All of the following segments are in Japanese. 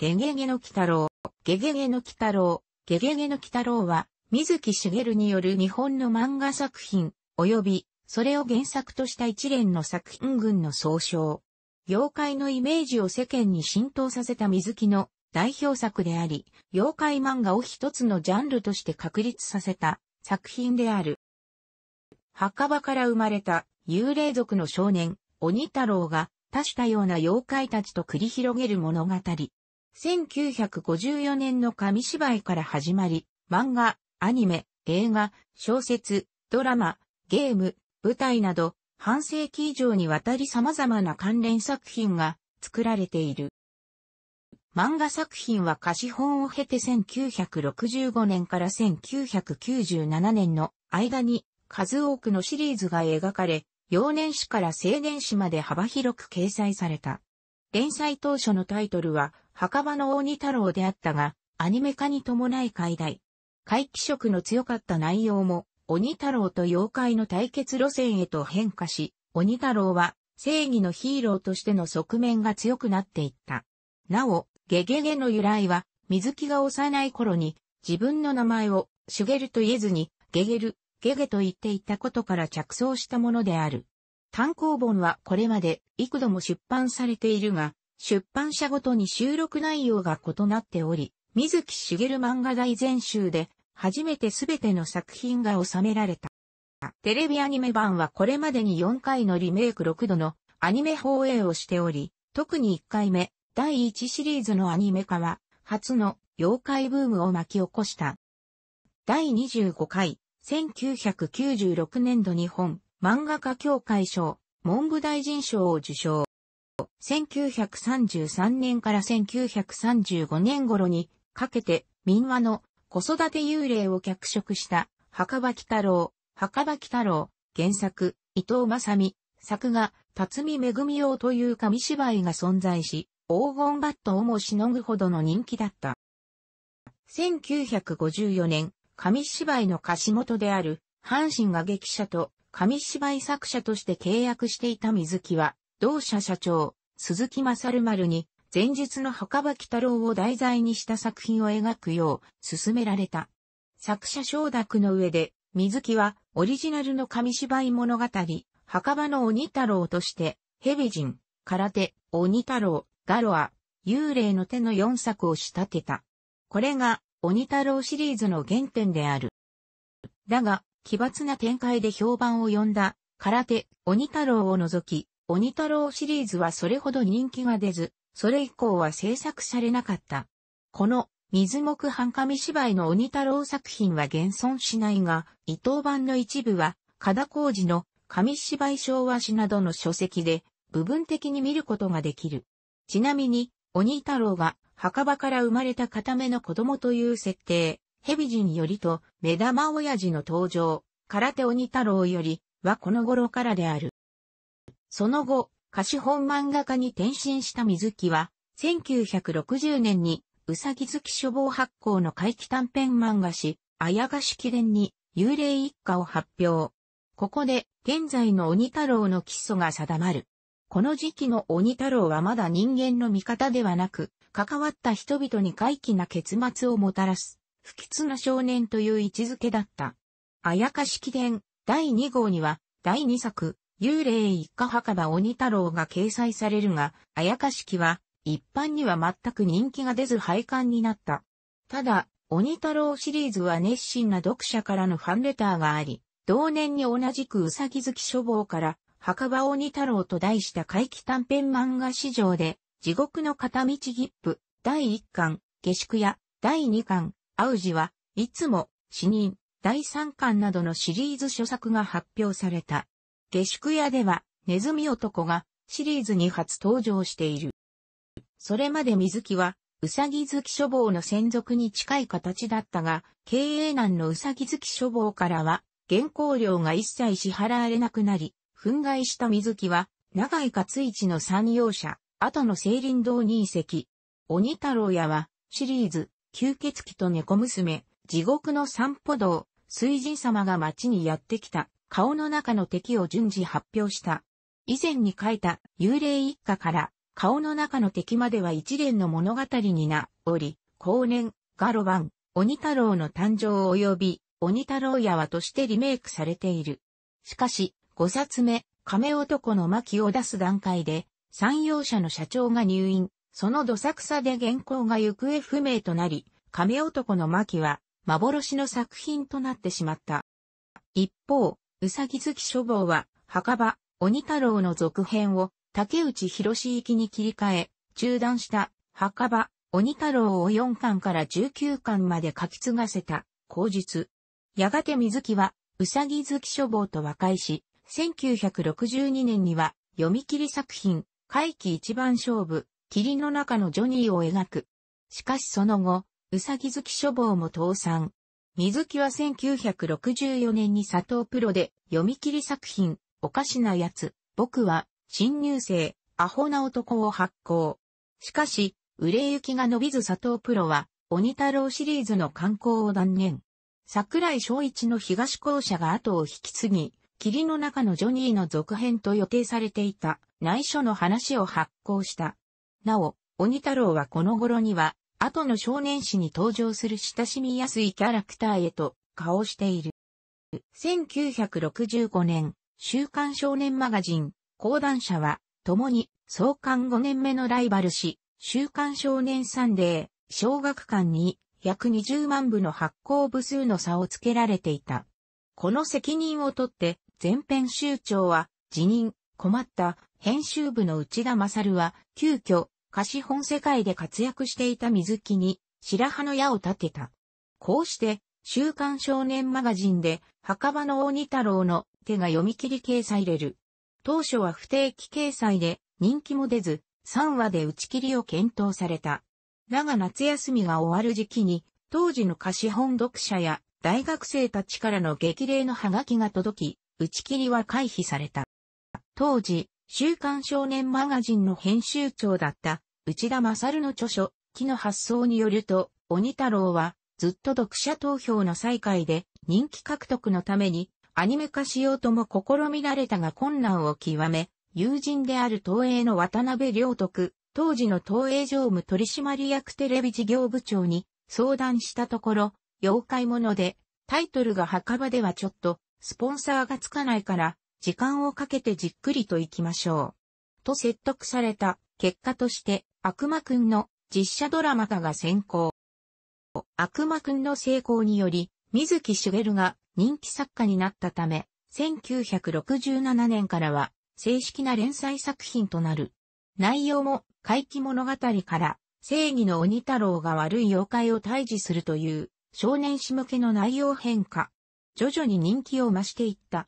ゲゲゲの鬼太郎、ゲゲゲの鬼太郎、ゲゲゲの鬼太郎は、水木しげるによる日本の漫画作品、及び、それを原作とした一連の作品群の総称。妖怪のイメージを世間に浸透させた水木の代表作であり、妖怪漫画を一つのジャンルとして確立させた作品である。墓場から生まれた幽霊族の少年、鬼太郎が多種多様な妖怪たちと繰り広げる物語。1954年の紙芝居から始まり、漫画、アニメ、映画、小説、ドラマ、ゲーム、舞台など、半世紀以上にわたり様々な関連作品が作られている。漫画作品は貸本を経て1965年から1997年の間に数多くのシリーズが描かれ、幼年誌から青年誌まで幅広く掲載された。連載当初のタイトルは墓場の大太郎であったが、アニメ化に伴い解題。回帰色の強かった内容も、鬼太郎と妖怪の対決路線へと変化し、鬼太郎は正義のヒーローとしての側面が強くなっていった。なお、ゲゲゲの由来は、水木が幼い頃に自分の名前をシュゲルと言えずに、ゲゲル、ゲゲと言っていたことから着想したものである。単行本はこれまで幾度も出版されているが、出版社ごとに収録内容が異なっており、水木しげる漫画大全集で初めてすべての作品が収められた。テレビアニメ版はこれまでに4回のリメイク6度のアニメ放映をしており、特に1回目、第1シリーズのアニメ化は、初の妖怪ブームを巻き起こした。第25回、1996年度日本漫画家協会賞、文部大臣賞を受賞。1933年から1935年頃にかけて民話の子育て幽霊を脚色した墓場鬼太郎、墓場鬼太郎、原作、伊藤正美、作画、辰巳恵用という紙芝居が存在し、黄金バットをもしのぐほどの人気だった。1954年、紙芝居の貸元である、阪神が劇者と紙芝居作者として契約していた水木は、同社社長、鈴木正丸に、前日の墓場鬼太郎を題材にした作品を描くよう、勧められた。作者承諾の上で、水木は、オリジナルの紙芝居物語、墓場の鬼太郎として、ヘビ人、空手、鬼太郎、ガロア、幽霊の手の4作を仕立てた。これが、鬼太郎シリーズの原点である。だが、奇抜な展開で評判を呼んだ、空手、鬼太郎を除き、鬼太郎シリーズはそれほど人気が出ず、それ以降は制作されなかった。この、水木半紙芝居の鬼太郎作品は現存しないが、伊藤版の一部は、加田浩二の紙芝居昭和史などの書籍で、部分的に見ることができる。ちなみに、鬼太郎が墓場から生まれた片目の子供という設定、蛇人よりと、目玉親父の登場、空手鬼太郎より、はこの頃からである。その後、歌手本漫画家に転身した水木は、1960年に、うさぎ月書房発行の怪奇短編漫画誌、あやが記念に、幽霊一家を発表。ここで、現在の鬼太郎の基礎が定まる。この時期の鬼太郎はまだ人間の味方ではなく、関わった人々に怪奇な結末をもたらす、不吉な少年という位置づけだった。あやか記念、第2号には、第2作、幽霊一家墓場鬼太郎が掲載されるが、あやかしきは、一般には全く人気が出ず廃刊になった。ただ、鬼太郎シリーズは熱心な読者からのファンレターがあり、同年に同じくうさぎ好き書房から、墓場鬼太郎と題した怪奇短編漫画史上で、地獄の片道切符、第1巻、下宿屋、第2巻、アウジは、いつも、死人、第3巻などのシリーズ書作が発表された。下宿屋では、ネズミ男がシリーズに初登場している。それまで水木は、うさぎ月書房の専属に近い形だったが、経営難のうさぎ月書房からは、原稿料が一切支払われなくなり、憤慨した水木は、長井勝一の三用者、後の清林堂に移籍。鬼太郎屋は、シリーズ、吸血鬼と猫娘、地獄の散歩道、水神様が町にやってきた、顔の中の敵を順次発表した。以前に書いた幽霊一家から顔の中の敵までは一連の物語にな、おり、後年、ガロバン、鬼太郎の誕生及び、鬼太郎やはとしてリメイクされている。しかし、五冊目、亀男の巻を出す段階で、三洋社の社長が入院、そのどさくさで原稿が行方不明となり、亀男の巻は、幻の作品となってしまった。一方、うさぎ月書房は、墓場、鬼太郎の続編を、竹内博之に切り替え、中断した、墓場、鬼太郎を4巻から19巻まで書き継がせた、口述。やがて水木は、うさぎ月書房と和解し、1962年には、読み切り作品、回帰一番勝負、霧の中のジョニーを描く。しかしその後、うさぎ月書房も倒産。水木は1964年に佐藤プロで読み切り作品、おかしなやつ、僕は、新入生、アホな男を発行。しかし、売れ行きが伸びず佐藤プロは、鬼太郎シリーズの刊行を断念。桜井翔一の東校舎が後を引き継ぎ、霧の中のジョニーの続編と予定されていた内緒の話を発行した。なお、鬼太郎はこの頃には後の少年誌に登場する親しみやすいキャラクターへと顔をしている。1965年、週刊少年マガジン、講談社は、共に創刊5年目のライバル誌、週刊少年サンデー、小学館に約20万部の発行部数の差をつけられていた。この責任を取って、前編集長は辞任、困った編集部の内田勝は、急遽、貸本世界で活躍していた水木に白羽の矢を立てた。こうして、週刊少年マガジンで墓場の大仁太郎の手が読み切り掲載れる。当初は不定期掲載で人気も出ず、3話で打ち切りを検討された。だが夏休みが終わる時期に、当時の貸本読者や大学生たちからの激励のハガキが届き、打ち切りは回避された。当時、週刊少年マガジンの編集長だった内田勝の著書、木の発想によると、鬼太郎はずっと読者投票の再開で人気獲得のためにアニメ化しようとも試みられたが困難を極め、友人である東映の渡辺良徳、当時の東映常務取締役テレビ事業部長に相談したところ、妖怪者で、タイトルが墓場ではちょっと、スポンサーがつかないから、時間をかけてじっくりと行きましょう。と説得された結果として悪魔くんの実写ドラマ化が先行。悪魔くんの成功により、水木しげるが人気作家になったため、1967年からは正式な連載作品となる。内容も怪奇物語から正義の鬼太郎が悪い妖怪を退治するという少年誌向けの内容変化。徐々に人気を増していった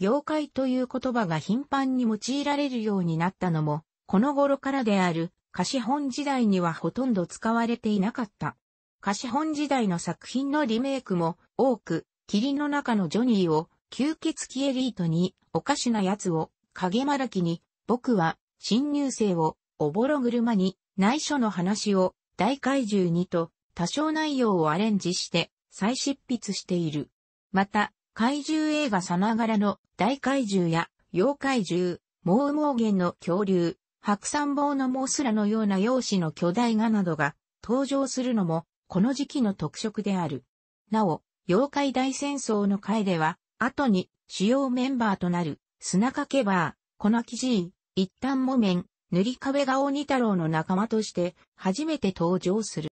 妖怪という言葉が頻繁に用いられるようになったのも、この頃からである、貸本時代にはほとんど使われていなかった。貸本時代の作品のリメイクも多く、霧の中のジョニーを吸血鬼エリートに、おかしな奴を、影まらきに、僕は、新入生を、おぼろ車に、内緒の話を、大怪獣にと、多少内容をアレンジして、再執筆している。また、怪獣映画さながらの大怪獣や妖怪獣、猛猛源の恐竜、白山坊のモスラのような容姿の巨大画などが登場するのもこの時期の特色である。なお、妖怪大戦争の回では、後に主要メンバーとなる砂かけバー、粉木じい、一旦木綿、塗り壁が鬼太郎の仲間として初めて登場する。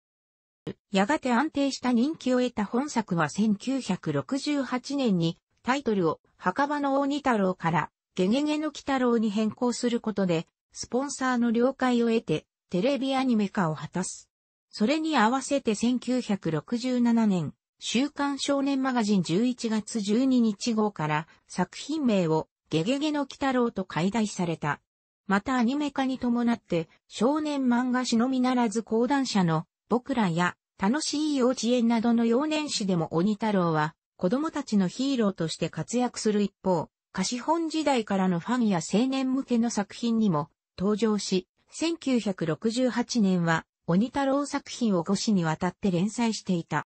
やがて安定した人気を得た本作は1968年にタイトルを墓場の大二太郎からゲゲゲの鬼太郎に変更することで、スポンサーの了解を得てテレビアニメ化を果たす。それに合わせて1967年、週刊少年マガジン11月12日号から作品名をゲゲゲの鬼太郎と解題された。またアニメ化に伴って少年漫画誌のみならず講談社の僕らや、楽しい幼稚園などの幼年誌でも鬼太郎は、子供たちのヒーローとして活躍する一方、貸本時代からのファンや青年向けの作品にも登場し、1968年は鬼太郎作品を5誌にわたって連載していた。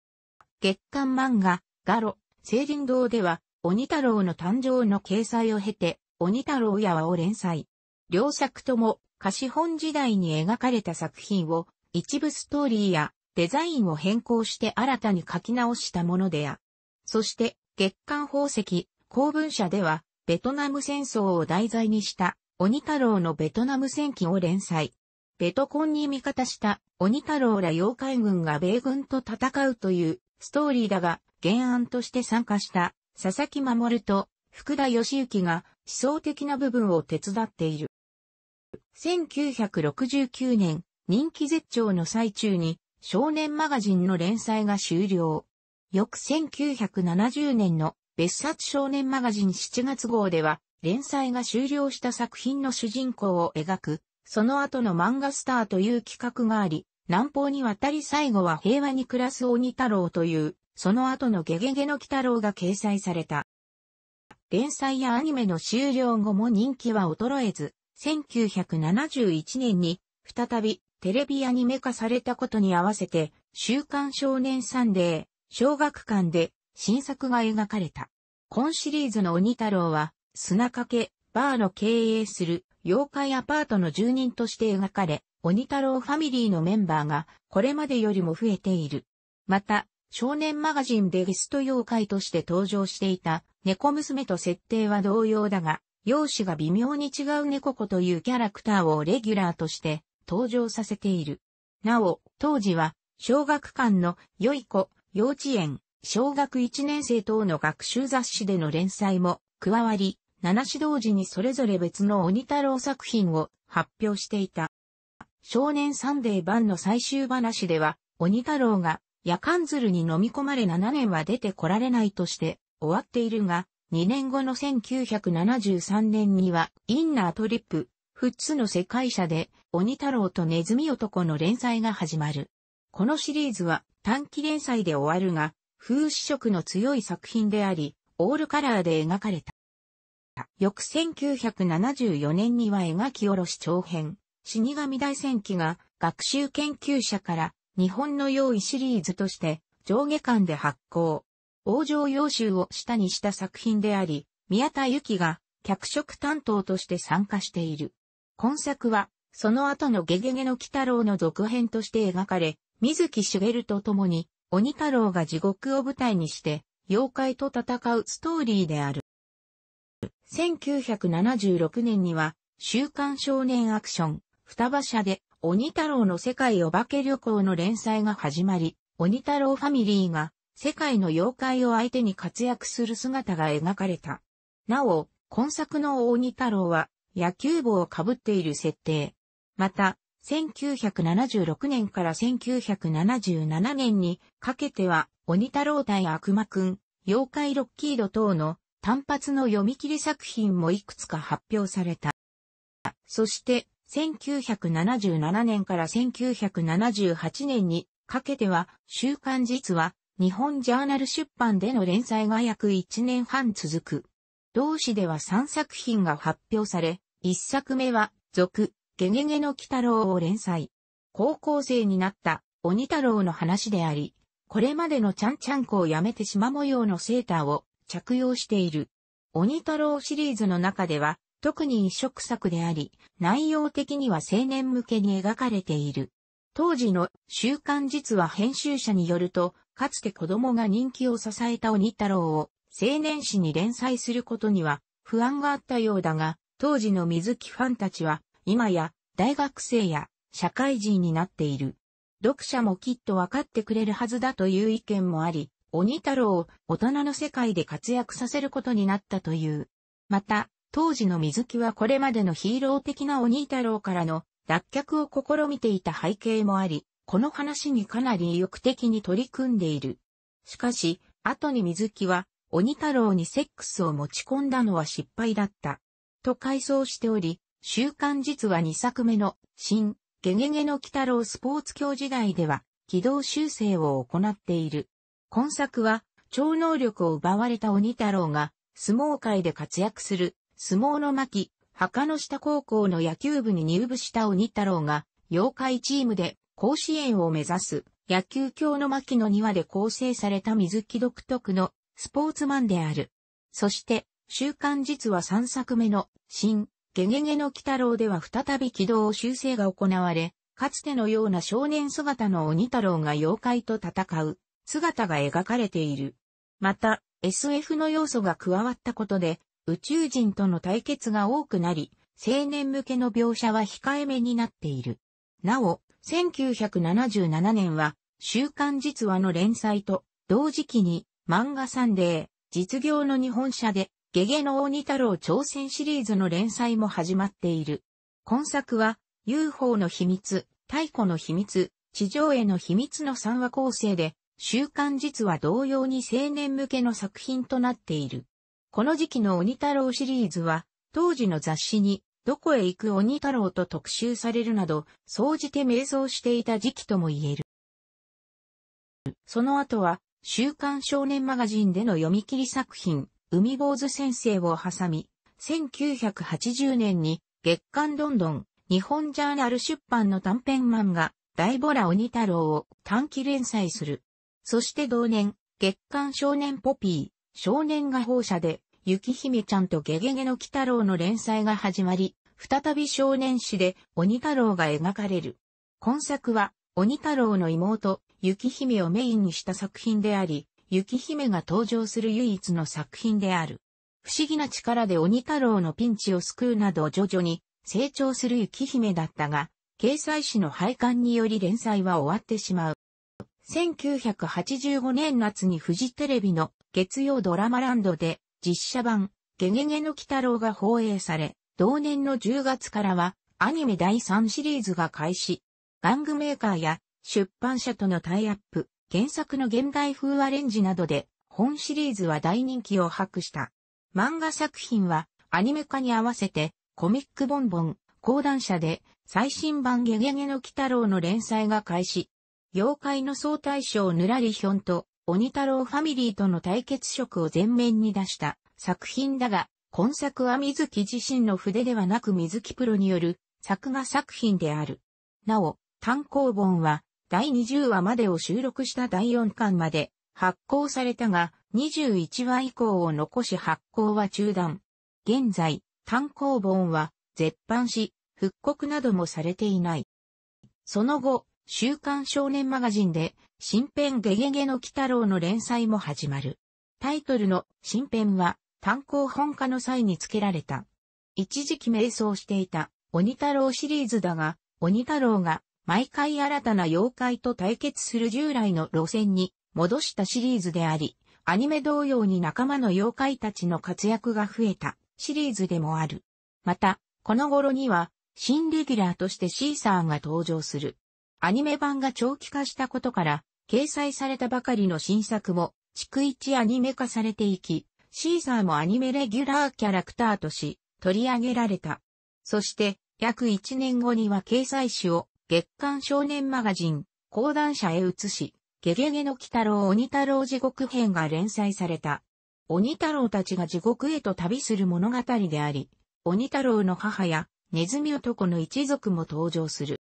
月刊漫画、ガロ、青人堂では、鬼太郎の誕生の掲載を経て、鬼太郎やわを連載。両作とも、貸本時代に描かれた作品を一部ストーリーやデザインを変更して新たに書き直したものであ。そして月刊宝石、公文社ではベトナム戦争を題材にした鬼太郎のベトナム戦記を連載。ベトコンに味方した鬼太郎ら妖怪軍が米軍と戦うというストーリーだが原案として参加した佐々木守と福田義行が思想的な部分を手伝っている。1969年、人気絶頂の最中に少年マガジンの連載が終了。翌1970年の別冊少年マガジン7月号では連載が終了した作品の主人公を描く、その後の漫画スターという企画があり、南方に渡り最後は平和に暮らす鬼太郎という、その後のゲゲゲの鬼太郎が掲載された。連載やアニメの終了後も人気は衰えず、1971年に再びテレビアニメ化されたことに合わせて、週刊少年サンデー、小学館で新作が描かれた。今シリーズの鬼太郎は、砂掛け、バーの経営する妖怪アパートの住人として描かれ、鬼太郎ファミリーのメンバーがこれまでよりも増えている。また、少年マガジンでゲスト妖怪として登場していた猫娘と設定は同様だが、容姿が微妙に違う猫子というキャラクターをレギュラーとして登場させている。なお、当時は、小学館の良い子、幼稚園、小学1年生等の学習雑誌での連載も加わり、七指同時にそれぞれ別の鬼太郎作品を発表していた。少年サンデー版の最終話では、鬼太郎が夜間鶴に飲み込まれ7年は出てこられないとして終わっているが、2年後の1973年にはインナートリップ、富津の世界社で、鬼太郎とネズミ男の連載が始まる。このシリーズは短期連載で終わるが、風刺色の強い作品であり、オールカラーで描かれた。翌1974年には描き下ろし長編、死神大戦記が学習研究者から日本の用意シリーズとして上下巻で発行。王城洋集を下にした作品であり、宮田由紀が脚色担当として参加している。今作は、その後のゲゲゲの鬼太郎の続編として描かれ、水木しげると共に、鬼太郎が地獄を舞台にして、妖怪と戦うストーリーである。1976年には、週刊少年アクション、双葉社で、鬼太郎の世界お化け旅行の連載が始まり、鬼太郎ファミリーが、世界の妖怪を相手に活躍する姿が描かれた。なお、今作の鬼太郎は、野球帽を被っている設定。また、1976年から1977年にかけては、鬼太郎対悪魔くん、妖怪ロッキード等の単発の読み切り作品もいくつか発表された。そして、1977年から1978年にかけては、週刊実は、日本ジャーナル出版での連載が約1年半続く。同誌では3作品が発表され、一作目は、続、ゲゲゲの鬼太郎を連載。高校生になった鬼太郎の話であり、これまでのちゃんちゃんこをやめてま、模様のセーターを着用している。鬼太郎シリーズの中では、特に一色作であり、内容的には青年向けに描かれている。当時の週刊実は編集者によると、かつて子供が人気を支えた鬼太郎を青年誌に連載することには不安があったようだが、当時の水木ファンたちは、今や、大学生や、社会人になっている。読者もきっとわかってくれるはずだという意見もあり、鬼太郎を大人の世界で活躍させることになったという。また、当時の水木はこれまでのヒーロー的な鬼太郎からの脱却を試みていた背景もあり、この話にかなり意欲的に取り組んでいる。しかし、後に水木は、鬼太郎にセックスを持ち込んだのは失敗だった。と改装しており、週刊実は2作目の新、ゲゲゲの鬼太郎スポーツ教時代では、軌道修正を行っている。今作は、超能力を奪われた鬼太郎が、相撲界で活躍する、相撲の巻、墓の下高校の野球部に入部した鬼太郎が、妖怪チームで甲子園を目指す、野球教の巻の庭で構成された水木独特のスポーツマンである。そして、週刊実は3作目の新、ゲゲゲの鬼太郎では再び軌道修正が行われ、かつてのような少年姿の鬼太郎が妖怪と戦う姿が描かれている。また、SF の要素が加わったことで、宇宙人との対決が多くなり、青年向けの描写は控えめになっている。なお、1977年は、週刊実話の連載と、同時期に、漫画サンデー、実業の日本社で、ゲゲの鬼太郎挑戦シリーズの連載も始まっている。今作は、UFO の秘密、太古の秘密、地上への秘密の3話構成で、週刊実は同様に青年向けの作品となっている。この時期の鬼太郎シリーズは、当時の雑誌に、どこへ行く鬼太郎と特集されるなど、総じて迷走していた時期とも言える。その後は、週刊少年マガジンでの読み切り作品、海坊主先生を挟み、1980年に月刊ロンドン日本ジャーナル出版の短編漫画大ボラ鬼太郎を短期連載する。そして同年、月刊少年ポピー、少年画報社で、雪姫ちゃんとゲゲゲの鬼太郎の連載が始まり、再び少年誌で鬼太郎が描かれる。今作は、鬼太郎の妹、雪姫をメインにした作品であり、雪姫が登場する唯一の作品である。不思議な力で鬼太郎のピンチを救うなど徐々に成長する雪姫だったが、掲載誌の廃刊により連載は終わってしまう。1985年夏にフジテレビの月曜ドラマランドで実写版ゲゲゲの鬼太郎が放映され、同年の10月からはアニメ第3シリーズが開始。玩具メーカーや出版社とのタイアップ、原作の現代風アレンジなどで、本シリーズは大人気を博した。漫画作品は、アニメ化に合わせて、コミックボンボン、講談社で、最新版ゲゲゲの鬼太郎の連載が開始。妖怪の総大将ぬらりひょんと、鬼太郎ファミリーとの対決色を前面に出した作品だが、今作は水木自身の筆ではなく水木プロによる作画作品である。なお、単行本は第20話までを収録した第4巻まで発行されたが、21話以降を残し発行は中断。現在、単行本は絶版し、復刻などもされていない。その後、週刊少年マガジンで、新編ゲゲゲの鬼太郎の連載も始まる。タイトルの新編は単行本化の際に付けられた。一時期迷走していた鬼太郎シリーズだが、鬼太郎が毎回新たな妖怪と対決する従来の路線に戻したシリーズであり、アニメ同様に仲間の妖怪たちの活躍が増えたシリーズでもある。また、この頃には、新レギュラーとしてシーサーが登場する。アニメ版が長期化したことから、掲載されたばかりの新作も、逐一アニメ化されていき、シーサーもアニメレギュラーキャラクターとし、取り上げられた。そして、約1年後には掲載誌を月刊少年マガジン、講談社へ移し、ゲゲゲの鬼太郎鬼太郎地獄編が連載された。鬼太郎たちが地獄へと旅する物語であり、鬼太郎の母やネズミ男の一族も登場する。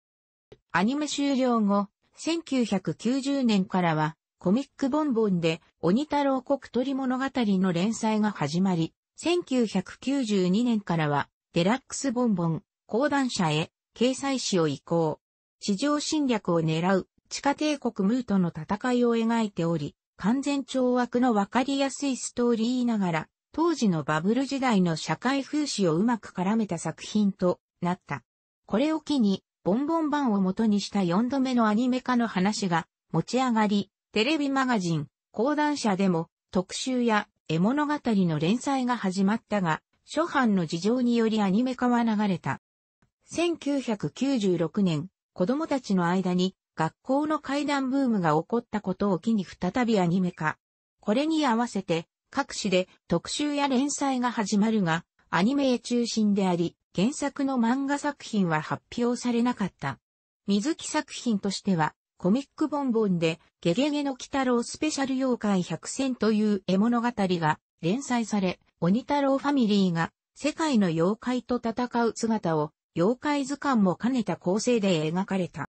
アニメ終了後、1990年からはコミックボンボンで鬼太郎国鳥物語の連載が始まり、1992年からはデラックスボンボン、講談社へ掲載誌を移行。地上侵略を狙う地下帝国ムーとの戦いを描いており、完全懲悪のわかりやすいストーリーながら、当時のバブル時代の社会風刺をうまく絡めた作品となった。これを機に、ボンボン版を元にした4度目のアニメ化の話が持ち上がり、テレビマガジン、講談社でも特集や絵物語の連載が始まったが、初版の事情によりアニメ化は流れた。1996年、子供たちの間に学校の怪談ブームが起こったことを機に再びアニメ化。これに合わせて各紙で特集や連載が始まるが、アニメへ中心であり、原作の漫画作品は発表されなかった。水木作品としては、コミックボンボンで、ゲゲゲの鬼太郎スペシャル妖怪百選という絵物語が連載され、鬼太郎ファミリーが世界の妖怪と戦う姿を妖怪図鑑も兼ねた構成で描かれた。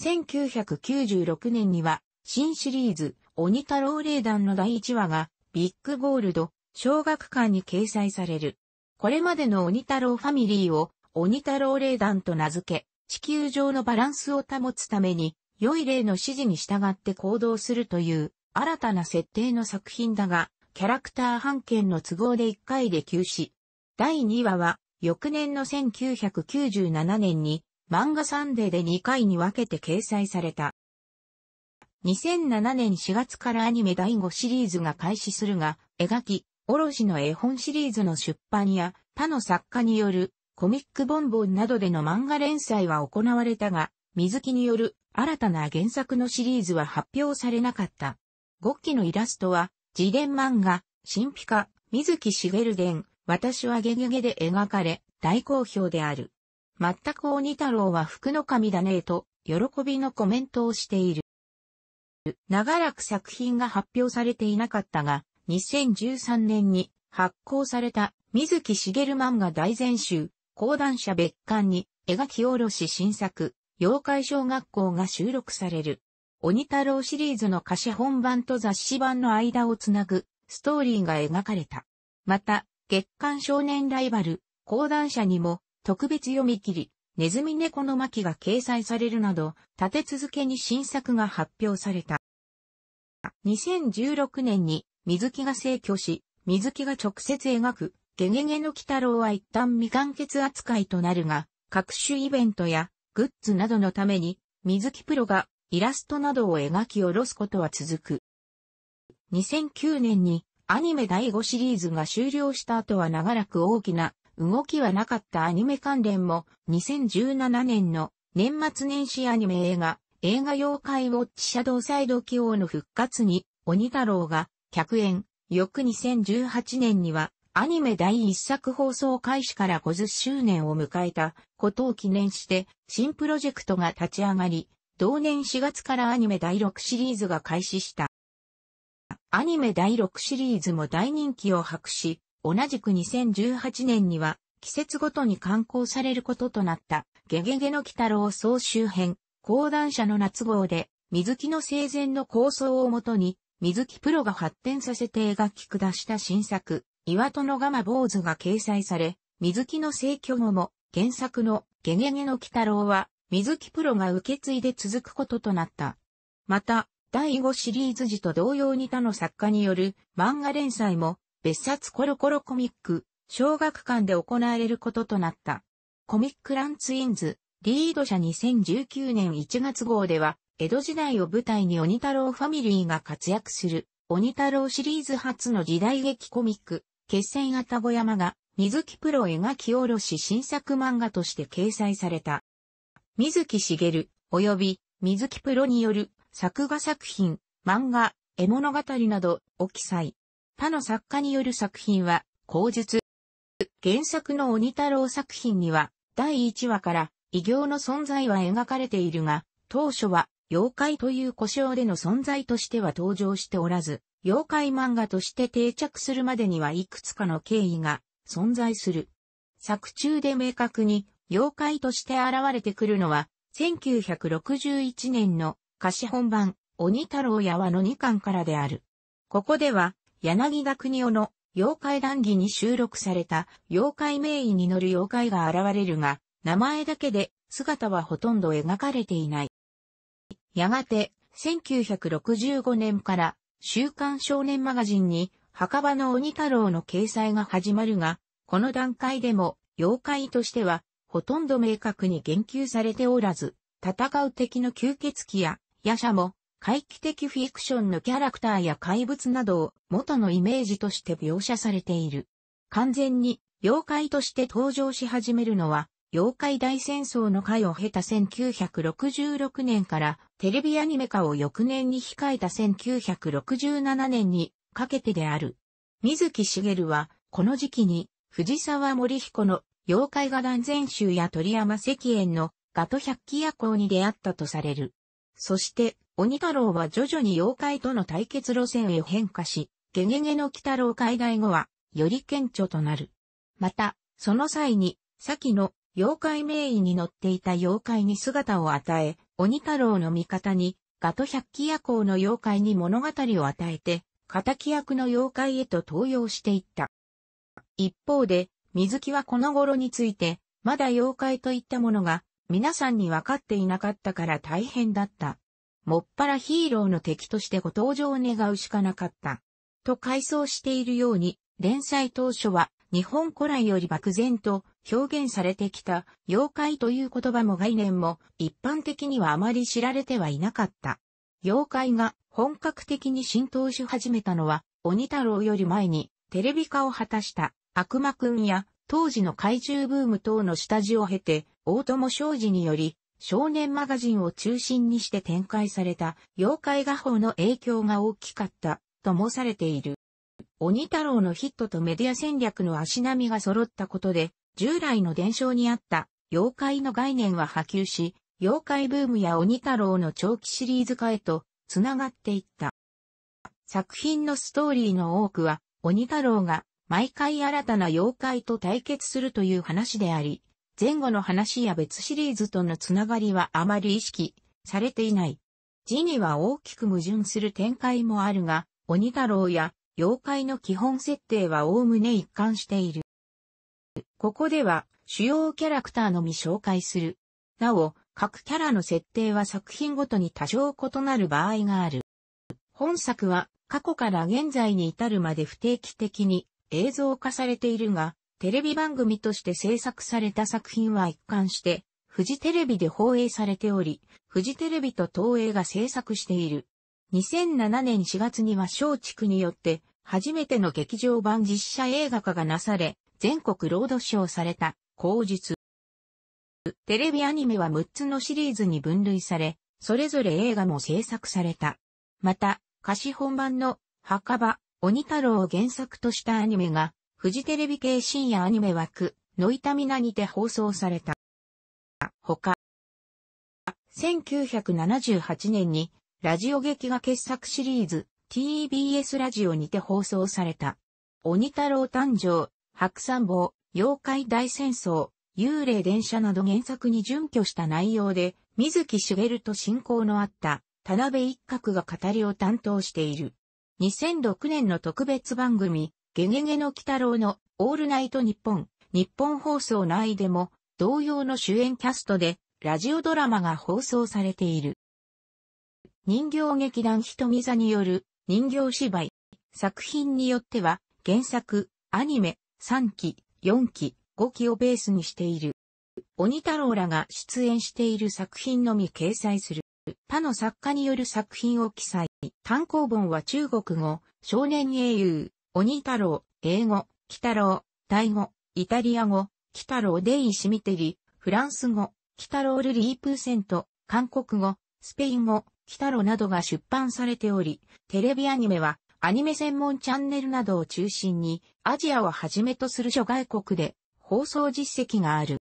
1996年には、新シリーズ、鬼太郎霊団の第1話が、ビッグゴールド、小学館に掲載される。これまでの鬼太郎ファミリーを、鬼太郎霊団と名付け、地球上のバランスを保つために、良い例の指示に従って行動するという新たな設定の作品だが、キャラクター判件の都合で1回で休止。第2話は翌年の1997年に漫画サンデーで2回に分けて掲載された。2007年4月からアニメ第5シリーズが開始するが、描き、卸の絵本シリーズの出版や他の作家によるコミックボンボンなどでの漫画連載は行われたが、水木による新たな原作のシリーズは発表されなかった。5期のイラストは、自伝漫画、神秘家、水木しげる伝、私はゲゲゲで描かれ、大好評である。全く鬼太郎は福の神だねえと、喜びのコメントをしている。長らく作品が発表されていなかったが、2013年に発行された水木しげる漫画大全集、講談社別館に描き下ろし新作、妖怪小学校が収録される。鬼太郎シリーズの歌詞本版と雑誌版の間をつなぐストーリーが描かれた。また、月刊少年ライバル、講談社にも特別読み切り、ネズミ猫の巻が掲載されるなど、立て続けに新作が発表された。2016年に水木が逝去し、水木が直接描く、ゲゲゲの鬼太郎は一旦未完結扱いとなるが、各種イベントやグッズなどのために、水木プロがイラストなどを描き下ろすことは続く。2009年にアニメ第5シリーズが終了した後は長らく大きな動きはなかったアニメ関連も2017年の年末年始アニメ映画映画妖怪ウォッチシャドウサイド起用の復活に鬼太郎が客演翌2018年にはアニメ第1作放送開始から50周年を迎えたことを記念して新プロジェクトが立ち上がり同年4月からアニメ第6シリーズが開始した。アニメ第6シリーズも大人気を博し、同じく2018年には季節ごとに刊行されることとなったゲゲゲの鬼太郎総集編、講談社の夏号で、水木の生前の構想をもとに、水木プロが発展させて描き下した新作、岩戸のガマ坊主が掲載され、水木の逝去後も、原作のゲゲゲの鬼太郎は、水木プロが受け継いで続くこととなった。また、第5シリーズ時と同様に他の作家による漫画連載も別冊コロコロコミック、小学館で行われることとなった。コミックランツインズ、リード社2019年1月号では、江戸時代を舞台に鬼太郎ファミリーが活躍する、鬼太郎シリーズ初の時代劇コミック、決戦あたご山が、水木プロ描き下ろし新作漫画として掲載された。水木しげる、及び水木プロによる作画作品、漫画、絵物語などを記載。他の作家による作品は、口述。原作の鬼太郎作品には、第1話から、異形の存在は描かれているが、当初は、妖怪という故障での存在としては登場しておらず、妖怪漫画として定着するまでにはいくつかの経緯が存在する。作中で明確に妖怪として現れてくるのは、1961年の貸本版、鬼太郎やはの2巻からである。ここでは、柳田国夫の妖怪談義に収録された妖怪名医に乗る妖怪が現れるが、名前だけで姿はほとんど描かれていない。やがて、1965年から週刊少年マガジンに墓場の鬼太郎の掲載が始まるが、この段階でも妖怪としてはほとんど明確に言及されておらず、戦う敵の吸血鬼や夜叉も、回帰的フィクションのキャラクターや怪物などを元のイメージとして描写されている。完全に妖怪として登場し始めるのは、妖怪大戦争の回を経た1966年からテレビアニメ化を翌年に控えた1967年にかけてである。水木しげるはこの時期に藤沢森彦の妖怪画断全集や鳥山石燕のガト百鬼夜行に出会ったとされる。そして、鬼太郎は徐々に妖怪との対決路線へ変化し、ゲゲゲの鬼太郎海外後は、より顕著となる。また、その際に、先の妖怪名医に乗っていた妖怪に姿を与え、鬼太郎の味方に、ガト百鬼夜行の妖怪に物語を与えて、仇役の妖怪へと登用していった。一方で、水木はこの頃について、まだ妖怪といったものが、皆さんに分かっていなかったから大変だった。もっぱらヒーローの敵としてご登場を願うしかなかった。と回想しているように、連載当初は日本古来より漠然と表現されてきた妖怪という言葉も概念も一般的にはあまり知られてはいなかった。妖怪が本格的に浸透し始めたのは鬼太郎より前にテレビ化を果たした悪魔くんや当時の怪獣ブーム等の下地を経て、大友商事により、少年マガジンを中心にして展開された妖怪画法の影響が大きかった、と申されている。鬼太郎のヒットとメディア戦略の足並みが揃ったことで、従来の伝承にあった妖怪の概念は波及し、妖怪ブームや鬼太郎の長期シリーズ化へとつながっていった。作品のストーリーの多くは、鬼太郎が毎回新たな妖怪と対決するという話であり、前後の話や別シリーズとのつながりはあまり意識されていない。字には大きく矛盾する展開もあるが、鬼太郎や妖怪の基本設定はおおむね一貫している。ここでは主要キャラクターのみ紹介する。なお、各キャラの設定は作品ごとに多少異なる場合がある。本作は過去から現在に至るまで不定期的に映像化されているが、テレビ番組として制作された作品は一貫して、フジテレビで放映されており、フジテレビと東映が制作している。2007年4月には松竹によって、初めての劇場版実写映画化がなされ、全国ロードショーされた、口述。テレビアニメは6つのシリーズに分類され、それぞれ映画も制作された。また、歌詞本版の墓場、鬼太郎を原作としたアニメが、フジテレビ系深夜アニメ枠、ノイタミナにて放送された。他、1978年に、ラジオ劇が傑作シリーズ、TBS ラジオにて放送された。鬼太郎誕生、白山坊、妖怪大戦争、幽霊電車など原作に準拠した内容で、水木しげると親交のあった、田辺一角が語りを担当している。2006年の特別番組、ゲゲゲの鬼太郎のオールナイト日本、日本放送内でも同様の主演キャストでラジオドラマが放送されている。人形劇団瞳座による人形芝居、作品によっては原作、アニメ、3期、4期、5期をベースにしている。鬼太郎らが出演している作品のみ掲載する。他の作家による作品を記載。単行本は中国語、少年英雄、鬼太郎、英語、太郎、大語、イタリア語、太郎デイシミテリ、フランス語、太郎ルリープーセント、韓国語、スペイン語、太郎などが出版されており、テレビアニメはアニメ専門チャンネルなどを中心に、アジアをはじめとする諸外国で放送実績がある。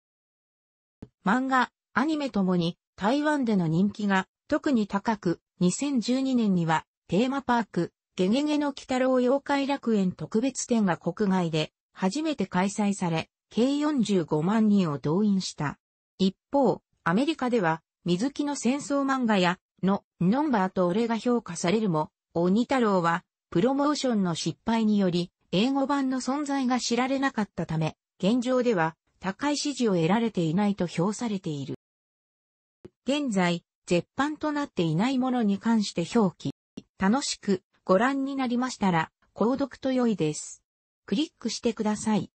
漫画、アニメともに台湾での人気が特に高く、2012年にはテーマパーク、ゲゲゲの鬼太郎妖怪楽園特別展が国外で初めて開催され、計45万人を動員した。一方、アメリカでは、水木の戦争漫画や、の、ノンバーと俺が評価されるも、鬼太郎は、プロモーションの失敗により、英語版の存在が知られなかったため、現状では、高い支持を得られていないと評されている。現在、絶版となっていないものに関して表記。楽しくご覧になりましたら、購読と良いです。クリックしてください。